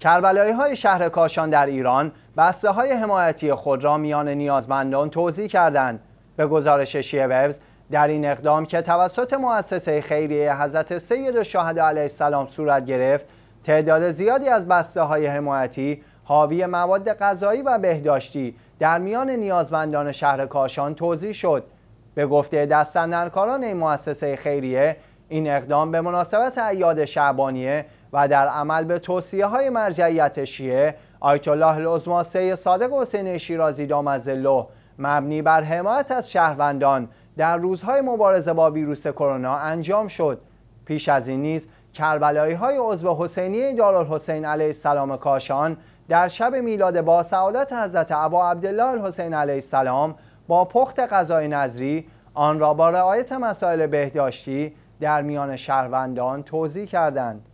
کربلایی های شهر کاشان در ایران بسته های حمایتی خود را میان نیازمندان توضیح کردند. به گزارش شیووز، در این اقدام که توسط مؤسسه خیریه حضرت سید و علیه السلام صورت گرفت تعداد زیادی از بسته های حمایتی حاوی مواد غذایی و بهداشتی در میان نیازمندان شهر کاشان توضیح شد به گفته دستندرکاران این مؤسسه خیریه این اقدام به مناسبت ایاد شعبانیه و در عمل به توصیه های مرجعیت شیعه آیت الله العظما صادق حسین شیرازی دامزلو مبنی بر حمایت از شهروندان در روزهای مبارزه با ویروس کرونا انجام شد پیش از این نیز کربلایی های عضو حسینی دارالحسین علیه السلام کاشان در شب میلاد با سعادت حضرت عبا عبدالله الحسین علیه السلام با پخت غذای نظری آن را با رعایت مسائل بهداشتی در میان شهروندان توضیح کردند